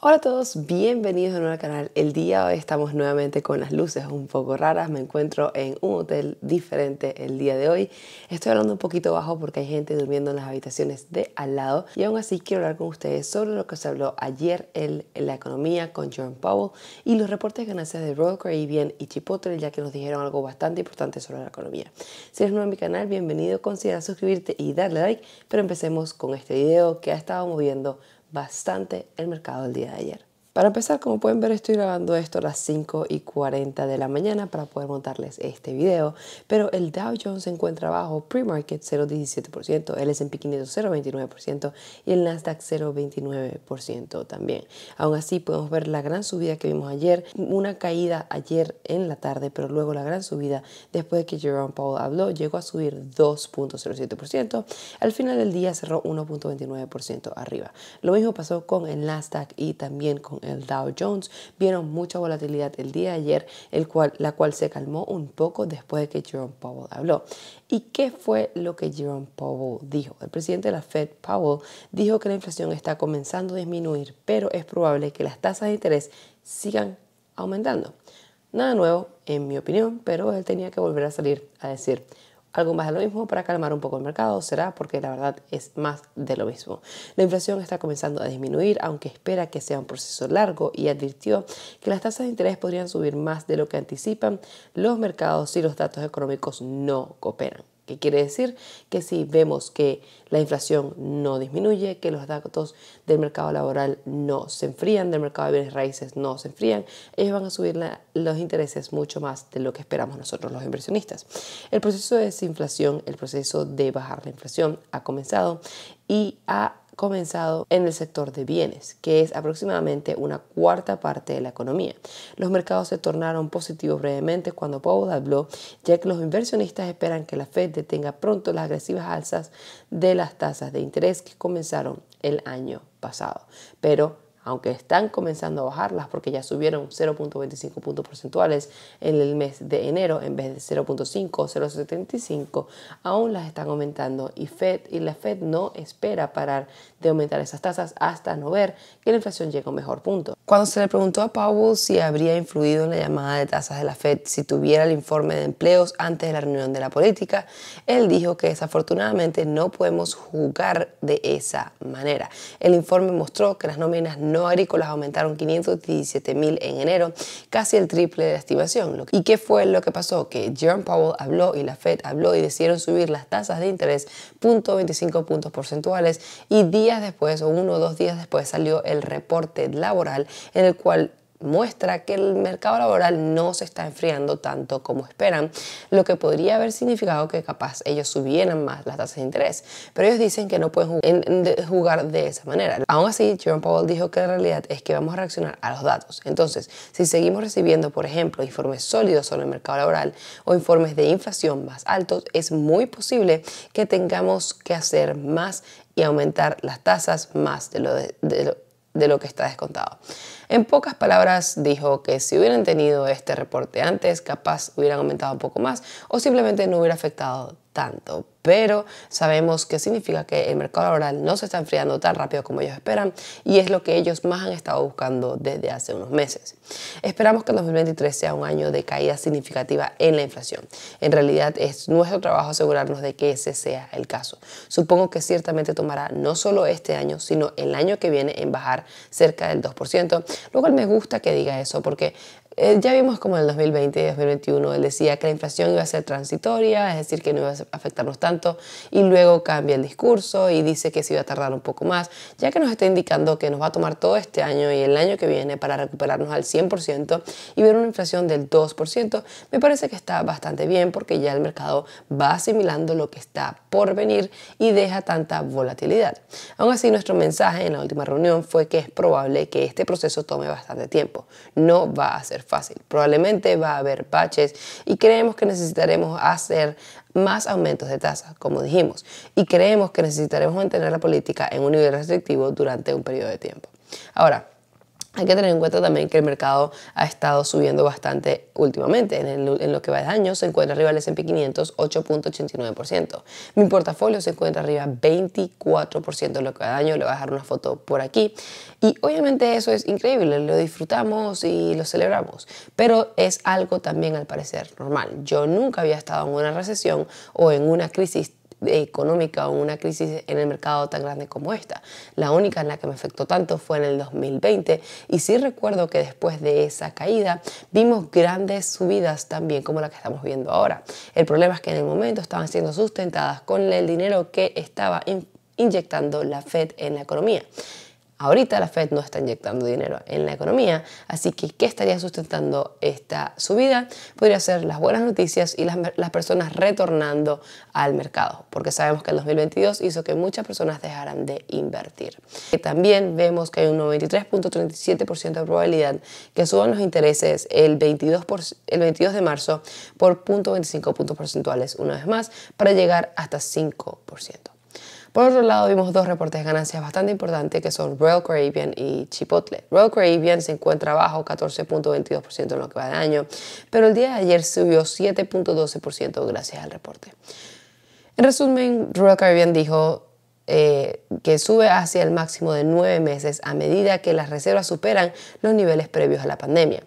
Hola a todos, bienvenidos de nuevo canal. El día de hoy estamos nuevamente con las luces un poco raras. Me encuentro en un hotel diferente el día de hoy. Estoy hablando un poquito bajo porque hay gente durmiendo en las habitaciones de al lado y aún así quiero hablar con ustedes sobre lo que se habló ayer en, la economía con John Powell y los reportes de ganancias de Royal Caribbean y Chipotle ya que nos dijeron algo bastante importante sobre la economía. Si eres nuevo en mi canal, bienvenido, considera suscribirte y darle like, pero empecemos con este video que ha estado moviendo bastante el mercado el día de ayer. Para empezar, como pueden ver, estoy grabando esto a las 5 y 40 de la mañana para poder montarles este video, pero el Dow Jones se encuentra bajo pre-market 0,17%, el S&P 500 0,29% y el Nasdaq 0,29% también. Aún así, podemos ver la gran subida que vimos ayer, una caída ayer en la tarde, pero luego la gran subida después de que Jerome Powell habló, llegó a subir 2,07%. Al final del día cerró 1,29% arriba. Lo mismo pasó con el Nasdaq y también con el el Dow Jones vieron mucha volatilidad el día de ayer, el cual, la cual se calmó un poco después de que Jerome Powell habló. ¿Y qué fue lo que Jerome Powell dijo? El presidente de la Fed, Powell, dijo que la inflación está comenzando a disminuir, pero es probable que las tasas de interés sigan aumentando. Nada nuevo, en mi opinión, pero él tenía que volver a salir a decir algo más de lo mismo para calmar un poco el mercado, será porque la verdad es más de lo mismo. La inflación está comenzando a disminuir, aunque espera que sea un proceso largo y advirtió que las tasas de interés podrían subir más de lo que anticipan los mercados si los datos económicos no cooperan. ¿Qué quiere decir? Que si vemos que la inflación no disminuye, que los datos del mercado laboral no se enfrían, del mercado de bienes raíces no se enfrían, ellos van a subir los intereses mucho más de lo que esperamos nosotros los inversionistas. El proceso de desinflación, el proceso de bajar la inflación ha comenzado y ha comenzado en el sector de bienes, que es aproximadamente una cuarta parte de la economía. Los mercados se tornaron positivos brevemente cuando Powell habló, ya que los inversionistas esperan que la Fed detenga pronto las agresivas alzas de las tasas de interés que comenzaron el año pasado. Pero aunque están comenzando a bajarlas porque ya subieron 0.25 puntos porcentuales en el mes de enero en vez de 0.5 o 0.75, aún las están aumentando y, Fed, y la Fed no espera parar de aumentar esas tasas hasta no ver que la inflación llegue a un mejor punto. Cuando se le preguntó a Powell si habría influido en la llamada de tasas de la Fed si tuviera el informe de empleos antes de la reunión de la política, él dijo que desafortunadamente no podemos jugar de esa manera. El informe mostró que las nóminas no agrícolas aumentaron 517 mil en enero, casi el triple de la estimación. ¿Y qué fue lo que pasó? Que Jerome Powell habló y la Fed habló y decidieron subir las tasas de interés 0.25 puntos porcentuales y días después o uno o dos días después salió el reporte laboral en el cual muestra que el mercado laboral no se está enfriando tanto como esperan, lo que podría haber significado que capaz ellos subieran más las tasas de interés. Pero ellos dicen que no pueden jugar, de esa manera. Aún así, Jerome Powell dijo que la realidad es que vamos a reaccionar a los datos. Entonces, si seguimos recibiendo, por ejemplo, informes sólidos sobre el mercado laboral o informes de inflación más altos, es muy posible que tengamos que hacer más y aumentar las tasas más de lo, de, de lo de lo que está descontado. En pocas palabras dijo que si hubieran tenido este reporte antes, capaz hubieran aumentado un poco más o simplemente no hubiera afectado tanto, pero sabemos que significa que el mercado laboral no se está enfriando tan rápido como ellos esperan y es lo que ellos más han estado buscando desde hace unos meses. Esperamos que el 2023 sea un año de caída significativa en la inflación. En realidad es nuestro trabajo asegurarnos de que ese sea el caso. Supongo que ciertamente tomará no solo este año, sino el año que viene en bajar cerca del 2% Luego me gusta que diga eso porque eh, ya vimos como en el 2020 y 2021 él decía que la inflación iba a ser transitoria, es decir, que no iba a afectarnos tanto, y luego cambia el discurso y dice que se iba a tardar un poco más, ya que nos está indicando que nos va a tomar todo este año y el año que viene para recuperarnos al 100% y ver una inflación del 2%, me parece que está bastante bien porque ya el mercado va asimilando lo que está por venir y deja tanta volatilidad. Aún así, nuestro mensaje en la última reunión fue que es probable que este proceso tome bastante tiempo, no va a ser fácil. Probablemente va a haber baches y creemos que necesitaremos hacer más aumentos de tasas, como dijimos, y creemos que necesitaremos mantener la política en un nivel restrictivo durante un periodo de tiempo. Ahora, hay que tener en cuenta también que el mercado ha estado subiendo bastante últimamente. En, lo que va de año se encuentra arriba el S&P 500 8.89%. Mi portafolio se encuentra arriba 24% en lo que va de año. Le voy a dejar una foto por aquí. Y obviamente eso es increíble, lo disfrutamos y lo celebramos. Pero es algo también al parecer normal. Yo nunca había estado en una recesión o en una crisis económica o una crisis en el mercado tan grande como esta. La única en la que me afectó tanto fue en el 2020 y sí recuerdo que después de esa caída vimos grandes subidas también como la que estamos viendo ahora. El problema es que en el momento estaban siendo sustentadas con el dinero que estaba inyectando la Fed en la economía. Ahorita la Fed no está inyectando dinero en la economía, así que ¿qué estaría sustentando esta subida? Podría ser las buenas noticias y las, personas retornando al mercado, porque sabemos que el 2022 hizo que muchas personas dejaran de invertir. Eh, también vemos que hay un 93.37% de probabilidad que suban los intereses el 22, el 22 de marzo por 0.25 puntos porcentuales una vez más para llegar hasta 5%. Por otro lado, vimos dos reportes de ganancias bastante importantes que son Royal Caribbean y Chipotle. Royal Caribbean se encuentra bajo 14.22% en lo que va de año, pero el día de ayer subió 7.12% gracias al reporte. En resumen, Royal Caribbean dijo eh, que sube hacia el máximo de nueve meses a medida que las reservas superan los niveles previos a la pandemia.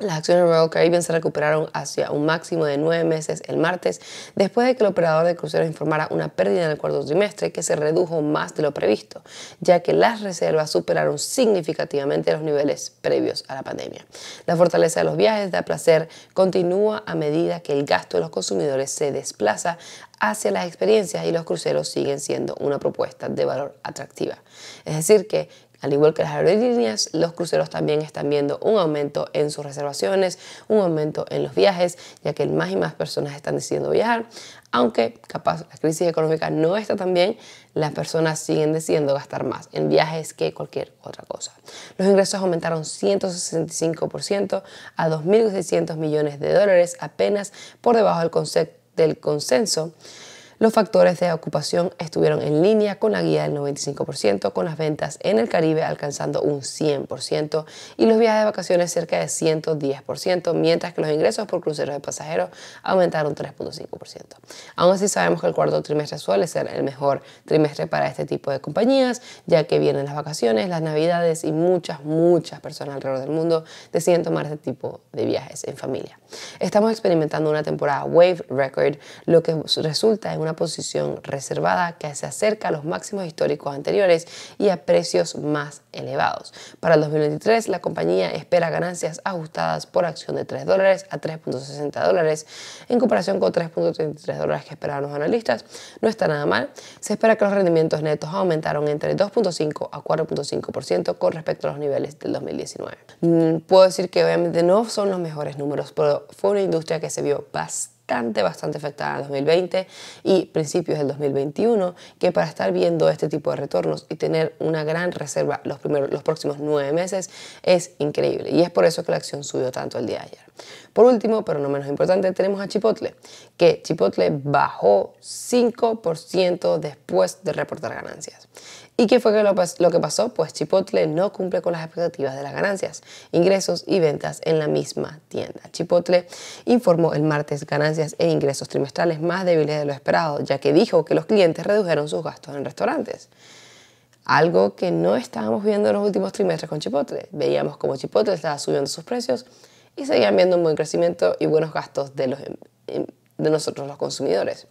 Las acciones de Royal Caribbean se recuperaron hacia un máximo de nueve meses el martes, después de que el operador de cruceros informara una pérdida en el cuarto trimestre que se redujo más de lo previsto, ya que las reservas superaron significativamente los niveles previos a la pandemia. La fortaleza de los viajes de placer continúa a medida que el gasto de los consumidores se desplaza hacia las experiencias y los cruceros siguen siendo una propuesta de valor atractiva. Es decir, que al igual que las aerolíneas, los cruceros también están viendo un aumento en sus reservaciones, un aumento en los viajes, ya que más y más personas están decidiendo viajar. Aunque capaz la crisis económica no está tan bien, las personas siguen decidiendo gastar más en viajes que cualquier otra cosa. Los ingresos aumentaron 165% a 2.600 millones de dólares, apenas por debajo del, del consenso los factores de ocupación estuvieron en línea con la guía del 95%, con las ventas en el Caribe alcanzando un 100% y los viajes de vacaciones cerca de 110%, mientras que los ingresos por cruceros de pasajeros aumentaron 3.5%. Aún así sabemos que el cuarto trimestre suele ser el mejor trimestre para este tipo de compañías, ya que vienen las vacaciones, las navidades y muchas, muchas personas alrededor del mundo deciden tomar este tipo de viajes en familia. Estamos experimentando una temporada wave record, lo que resulta en una posición reservada que se acerca a los máximos históricos anteriores y a precios más elevados. Para el 2023, la compañía espera ganancias ajustadas por acción de 3 dólares a 3.60 dólares en comparación con 3.33 dólares que esperaban los analistas. No está nada mal. Se espera que los rendimientos netos aumentaron entre 2.5 a 4.5% con respecto a los niveles del 2019. Mm, puedo decir que obviamente no son los mejores números, pero fue una industria que se vio bastante bastante, afectada en 2020 y principios del 2021, que para estar viendo este tipo de retornos y tener una gran reserva los, primeros, los próximos nueve meses es increíble. Y es por eso que la acción subió tanto el día de ayer. Por último, pero no menos importante, tenemos a Chipotle, que Chipotle bajó 5% después de reportar ganancias. ¿Y qué fue lo, que pasó? Pues Chipotle no cumple con las expectativas de las ganancias, ingresos y ventas en la misma tienda. Chipotle informó el martes ganancias e ingresos trimestrales más débiles de lo esperado, ya que dijo que los clientes redujeron sus gastos en restaurantes algo que no estábamos viendo en los últimos trimestres con Chipotle. Veíamos como Chipotle estaba subiendo sus precios y seguían viendo un buen crecimiento y buenos gastos de los em, em, de nosotros los consumidores.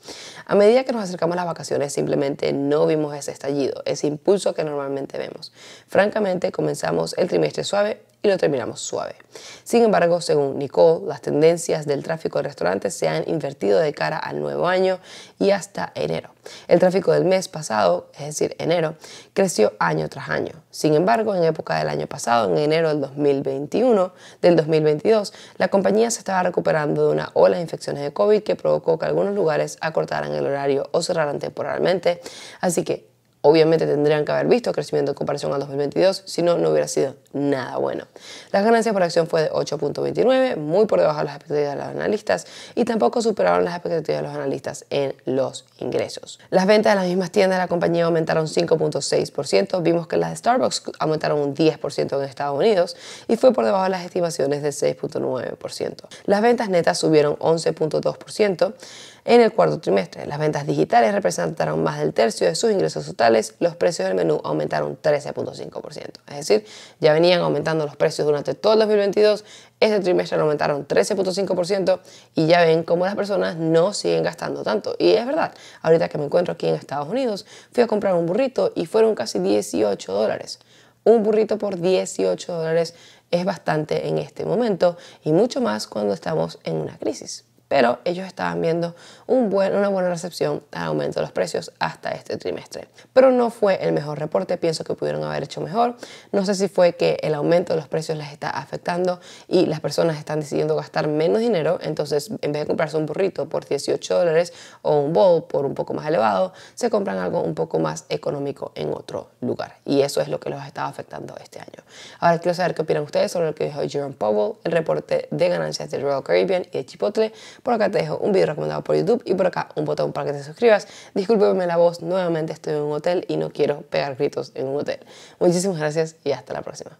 A medida que nos acercamos a las vacaciones simplemente no vimos ese estallido, ese impulso que normalmente vemos. Francamente comenzamos el trimestre suave y lo terminamos suave. Sin embargo, según Nicole, las tendencias del tráfico de restaurantes se han invertido de cara al nuevo año y hasta enero. El tráfico del mes pasado, es decir, enero, creció año tras año. Sin embargo, en época del año pasado, en enero del 2021, del 2022, la compañía se estaba recuperando de una ola de infecciones de COVID que provocó que algunos lugares acortaran el horario o cerraran temporalmente. Así que Obviamente tendrían que haber visto crecimiento en comparación al 2022, si no, no hubiera sido nada bueno. Las ganancias por acción fue de 8.29, muy por debajo de las expectativas de los analistas y tampoco superaron las expectativas de los analistas en los ingresos. Las ventas de las mismas tiendas de la compañía aumentaron 5.6%, vimos que las de Starbucks aumentaron un 10% en Estados Unidos y fue por debajo de las estimaciones de 6.9%. Las ventas netas subieron 11.2%, en el cuarto trimestre, las ventas digitales representaron más del tercio de sus ingresos totales, los precios del menú aumentaron 13.5%. Es decir, ya venían aumentando los precios durante todo el 2022, este trimestre aumentaron 13.5% y ya ven cómo las personas no siguen gastando tanto. Y es verdad, ahorita que me encuentro aquí en Estados Unidos, fui a comprar un burrito y fueron casi 18 dólares. Un burrito por 18 dólares es bastante en este momento y mucho más cuando estamos en una crisis pero ellos estaban viendo un una buena recepción al aumento de los precios hasta este trimestre. Pero no fue el mejor reporte, pienso que pudieron haber hecho mejor. No sé si fue que el aumento de los precios les está afectando y las personas están decidiendo gastar menos dinero, entonces en vez de comprarse un burrito por 18 dólares o un bowl por un poco más elevado, se compran algo un poco más económico en otro lugar. Y eso es lo que los estado afectando este año. Ahora quiero saber qué opinan ustedes sobre lo que dijo Jerome Powell, el reporte de ganancias de Royal Caribbean y de Chipotle. Por acá te dejo un video recomendado por YouTube y por acá un botón para que te suscribas. Discúlpeme la voz, nuevamente estoy en un hotel y no quiero pegar gritos en un hotel. Muchísimas gracias y hasta la próxima.